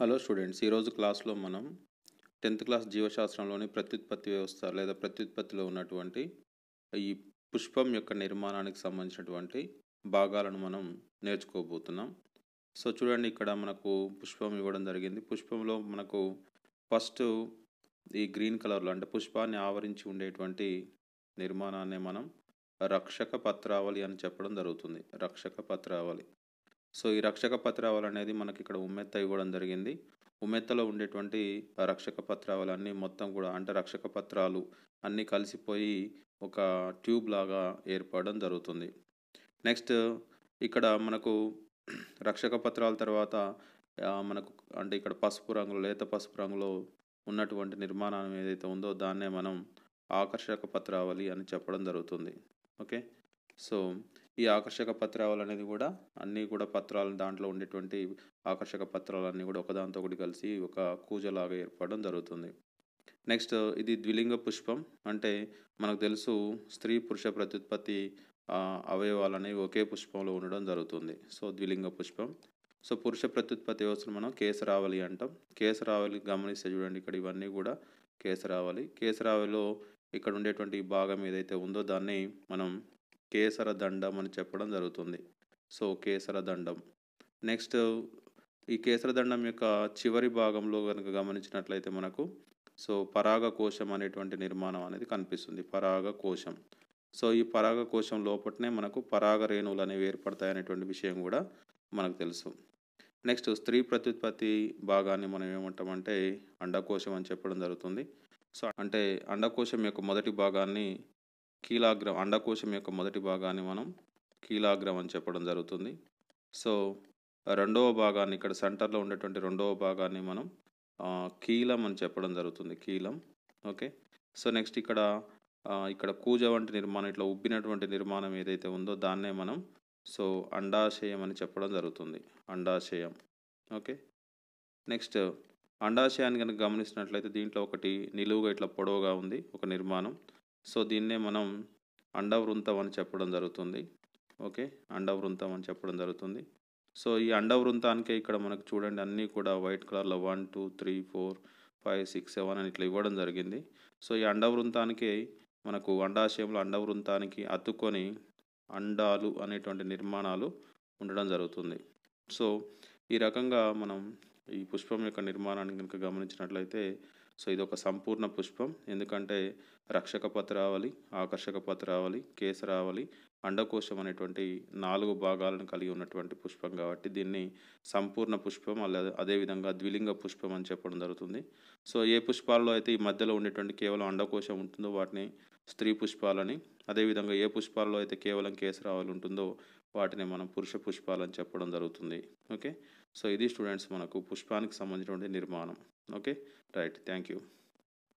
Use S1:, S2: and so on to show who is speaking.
S1: hello students ఈరోజు క్లాస్లో మనం టెన్త్ క్లాస్ జీవశాస్త్రంలోని ప్రత్యుత్పత్తి వ్యవస్థ లేదా ప్రత్యుత్పత్తిలో ఉన్నటువంటి ఈ పుష్పం యొక్క నిర్మాణానికి సంబంధించినటువంటి భాగాలను మనం నేర్చుకోబోతున్నాం సో చూడండి ఇక్కడ మనకు పుష్పం ఇవ్వడం జరిగింది పుష్పంలో మనకు ఫస్ట్ ఈ గ్రీన్ కలర్లో అంటే పుష్పాన్ని ఆవరించి ఉండేటువంటి నిర్మాణాన్ని మనం రక్షక పత్రావళి అని చెప్పడం జరుగుతుంది రక్షక పత్రావళి సో ఈ రక్షక పత్రావళి అనేది మనకి ఇక్కడ ఉమ్మెత్త ఇవ్వడం జరిగింది ఉమ్మెత్తలో ఉండేటువంటి రక్షక పత్రావలన్నీ మొత్తం కూడా అంటే రక్షక పత్రాలు అన్నీ కలిసిపోయి ఒక ట్యూబ్ లాగా ఏర్పడడం జరుగుతుంది నెక్స్ట్ ఇక్కడ మనకు రక్షక పత్రాల తర్వాత మనకు అంటే ఇక్కడ పసుపు రంగులో లేత పసుపు రంగులో ఉన్నటువంటి నిర్మాణం ఏదైతే ఉందో దాన్నే మనం ఆకర్షక పత్రావళి అని చెప్పడం జరుగుతుంది ఓకే సో ఈ ఆకర్షక పత్రాలు అనేది కూడా అన్నీ కూడా పత్రాలు దాంట్లో ఉండేటువంటి ఆకర్షక పత్రాలన్నీ కూడా ఒకదాంతో ఒకటి కలిసి ఒక కూజలాగా ఏర్పడడం జరుగుతుంది నెక్స్ట్ ఇది ద్విలింగ పుష్పం అంటే మనకు తెలుసు స్త్రీ పురుష ప్రత్యుత్పత్తి అవయవాలు అనేవి ఒకే పుష్పంలో ఉండడం జరుగుతుంది సో ద్విలింగ పుష్పం సో పురుష ప్రత్యుత్పత్తి వ్యవస్థను మనం కేసరావళి అంటాం కేసరావళి గమనిస్తే చూడండి ఇక్కడ ఇవన్నీ కూడా కేసరావళి కేసరావళిలో ఇక్కడ ఉండేటువంటి భాగం ఏదైతే ఉందో దాన్ని మనం కేసర దండం అని చెప్పడం జరుగుతుంది సో కేసర దండం నెక్స్ట్ ఈ కేసర దండం యొక్క చివరి భాగంలో కనుక గమనించినట్లయితే మనకు సో పరాగ కోశం అనేటువంటి నిర్మాణం అనేది కనిపిస్తుంది పరాగ కోశం సో ఈ పరాగ కోశం లోపటనే మనకు పరాగ రేణువులు అనేవి ఏర్పడతాయి అనేటువంటి విషయం కూడా మనకు తెలుసు నెక్స్ట్ స్త్రీ ప్రత్యుత్పత్తి భాగాన్ని మనం ఏమంటామంటే అండకోశం అని చెప్పడం జరుగుతుంది సో అంటే అండకోశం యొక్క మొదటి భాగాన్ని కీలాగ్రం అండకోశం యొక్క మొదటి భాగాన్ని మనం కీలాగ్రం అని చెప్పడం జరుగుతుంది సో రెండవ భాగాన్ని ఇక్కడ సెంటర్లో ఉండేటువంటి రెండవ భాగాన్ని మనం కీలం అని చెప్పడం జరుగుతుంది కీలం ఓకే సో నెక్స్ట్ ఇక్కడ ఇక్కడ కూజ వంటి నిర్మాణం ఇట్లా ఉబ్బినటువంటి నిర్మాణం ఏదైతే ఉందో దాన్నే మనం సో అండాశయం అని చెప్పడం జరుగుతుంది అండాశయం ఓకే నెక్స్ట్ అండాశయాన్ని కనుక గమనించినట్లయితే దీంట్లో ఒకటి నిలువుగా ఇట్లా పొడవుగా ఉంది ఒక నిర్మాణం సో దీన్నే మనం అండవృంతం అని చెప్పడం జరుగుతుంది ఓకే అండవృంతం అని చెప్పడం జరుగుతుంది సో ఈ అండవృంతానికే ఇక్కడ మనకు చూడండి అన్నీ కూడా వైట్ కలర్లో one two three four five six seven అని ఇట్లా ఇవ్వడం జరిగింది సో ఈ అండవృంతానికే మనకు అండాశయంలో అండవృంతానికి అతుక్కొని అండాలు అనేటువంటి నిర్మాణాలు ఉండడం జరుగుతుంది సో ఈ రకంగా మనం ఈ పుష్పం యొక్క నిర్మాణాన్ని కనుక గమనించినట్లయితే సో ఇది ఒక సంపూర్ణ పుష్పం ఎందుకంటే రక్షక పత్రావళి ఆకర్షక పత్రావళి కేసరావళి అండకోశం అనేటువంటి నాలుగు భాగాలను కలిగి ఉన్నటువంటి పుష్పం కాబట్టి దీన్ని సంపూర్ణ పుష్పం అలా అదేవిధంగా ద్విలింగ పుష్పం అని చెప్పడం జరుగుతుంది సో ఏ పుష్పాల్లో అయితే ఈ మధ్యలో ఉండేటువంటి కేవలం అండకోశం ఉంటుందో వాటిని స్త్రీ పుష్పాలని అదేవిధంగా ఏ పుష్పాల్లో అయితే కేవలం కేసరావళి ఉంటుందో వాటిని మనం పురుష అని చెప్పడం జరుగుతుంది ఓకే సో ఇది స్టూడెంట్స్ మనకు పుష్పానికి సంబంధించినటువంటి నిర్మాణం ఓకే రైట్ థ్యాంక్ యూ